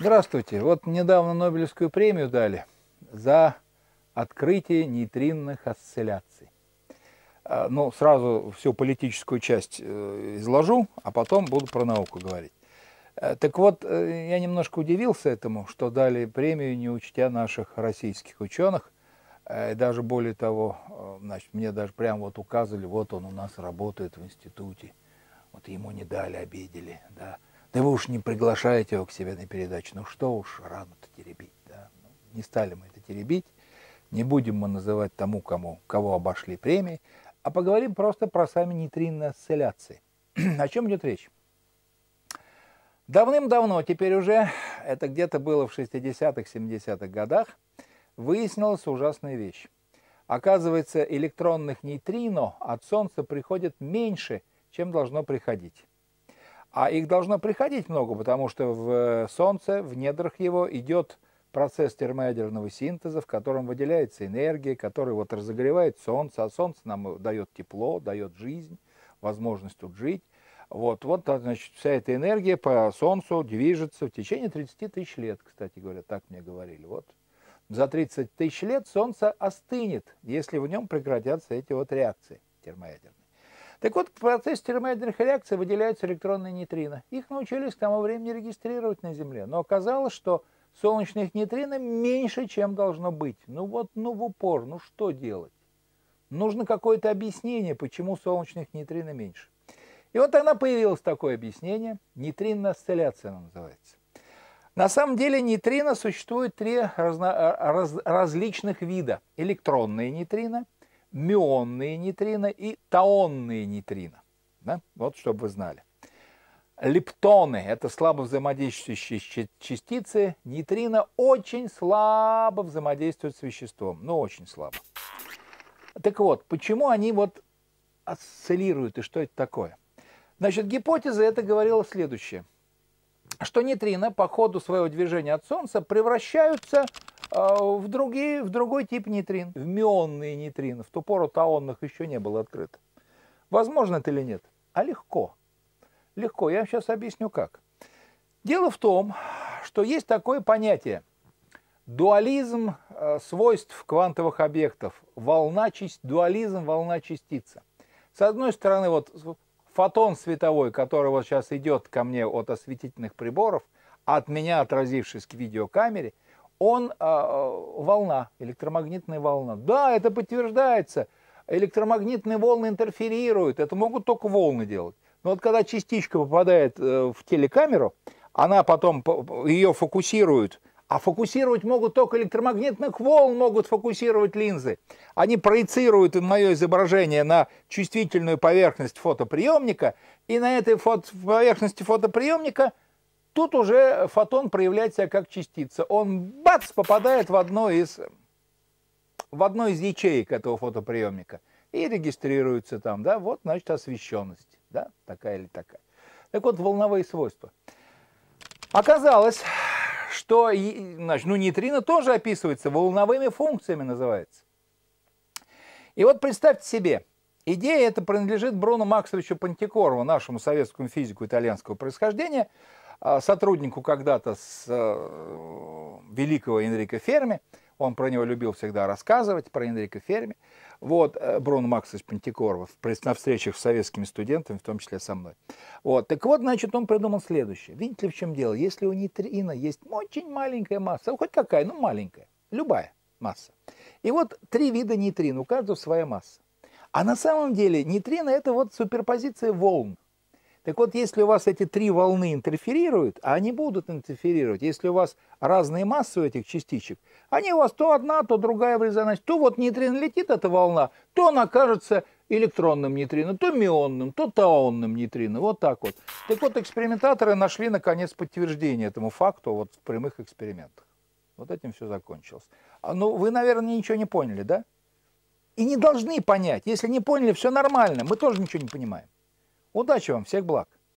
Здравствуйте. Вот недавно Нобелевскую премию дали за открытие нейтринных осцилляций. А, ну, сразу всю политическую часть э, изложу, а потом буду про науку говорить. Э, так вот, э, я немножко удивился этому, что дали премию, не учтя наших российских ученых. даже более того, значит, мне даже прям вот указывали, вот он у нас работает в институте, вот ему не дали, обидели, да. Да вы уж не приглашаете его к себе на передачу. Ну что уж рану то теребить, да? Ну, не стали мы это теребить. Не будем мы называть тому, кому, кого обошли премии, а поговорим просто про сами нейтринные осцилляции. О чем идет речь? Давным-давно, теперь уже, это где-то было в 60-х, 70-х годах, выяснилась ужасная вещь. Оказывается, электронных нейтрино от Солнца приходит меньше, чем должно приходить. А их должно приходить много, потому что в э, Солнце, в недрах его идет процесс термоядерного синтеза, в котором выделяется энергия, которая вот разогревает Солнце, а Солнце нам э, дает тепло, дает жизнь, возможность тут жить. Вот, вот, а, значит, вся эта энергия по Солнцу движется в течение 30 тысяч лет, кстати говоря, так мне говорили. Вот за 30 тысяч лет Солнце остынет, если в нем прекратятся эти вот реакции термоядерные. Так вот, в процессе термоядерных реакций выделяются электронные нейтрино. Их научились к тому времени регистрировать на Земле, но оказалось, что солнечных нейтрино меньше, чем должно быть. Ну вот, ну в упор, ну что делать? Нужно какое-то объяснение, почему солнечных нейтрино меньше. И вот тогда появилось такое объяснение, нейтринная осцилляция она называется. На самом деле нейтрино существует три разно, раз, различных вида. Электронные нейтрино – мюонные нейтрино и таонные нейтрино. Да? Вот чтобы вы знали. Лептоны – это слабо взаимодействующие частицы. Нейтрино очень слабо взаимодействуют с веществом. Ну, очень слабо. Так вот, почему они вот осциллируют и что это такое? Значит, гипотеза это говорила следующее. Что нейтрино по ходу своего движения от Солнца превращаются а в, другие, в другой тип нейтрин, в мионные нейтрины. В ту пору таонных еще не было открыто. Возможно это или нет? А легко. Легко. Я вам сейчас объясню как. Дело в том, что есть такое понятие дуализм э, свойств квантовых объектов, волна, дуализм волна-частица. С одной стороны, вот фотон световой, который вот сейчас идет ко мне от осветительных приборов, от меня отразившись к видеокамере – он а, а, волна, электромагнитная волна. Да, это подтверждается. Электромагнитные волны интерферируют, это могут только волны делать. Но вот когда частичка попадает э, в телекамеру, она потом ее фокусирует, а фокусировать могут только электромагнитных волн, могут фокусировать линзы. Они проецируют мое изображение на чувствительную поверхность фотоприемника, и на этой фото, поверхности фотоприемника – Тут уже фотон проявляет себя как частица. Он, бац, попадает в одно из, в одной из ячеек этого фотоприемника и регистрируется там, да, вот, значит, освещенность, да, такая или такая. Так вот, волновые свойства. Оказалось, что, значит, ну, нейтрино тоже описывается, волновыми функциями называется. И вот представьте себе, идея эта принадлежит Бруно Максовичу Пантикорову, нашему советскому физику итальянского происхождения – а сотруднику когда-то с э, великого Энрика Ферми, он про него любил всегда рассказывать, про Энрика Ферми. Вот, э, Брун Максович Пантикоров на встречах с советскими студентами, в том числе со мной. Вот, так вот, значит, он придумал следующее. Видите ли, в чем дело? Если у нейтрина есть очень маленькая масса, хоть какая, ну маленькая, любая масса. И вот три вида нейтрин, у каждого своя масса. А на самом деле нейтрино – это вот суперпозиция волн. Так вот, если у вас эти три волны интерферируют, а они будут интерферировать, если у вас разные массы у этих частичек, они у вас то одна, то другая в резонансе, то вот нейтрино летит эта волна, то она кажется электронным нейтрино, то мионным, то таонным нейтрино, вот так вот. Так вот, экспериментаторы нашли, наконец, подтверждение этому факту вот в прямых экспериментах. Вот этим все закончилось. А Ну, вы, наверное, ничего не поняли, да? И не должны понять. Если не поняли, все нормально. Мы тоже ничего не понимаем. Удачи вам, всех благ!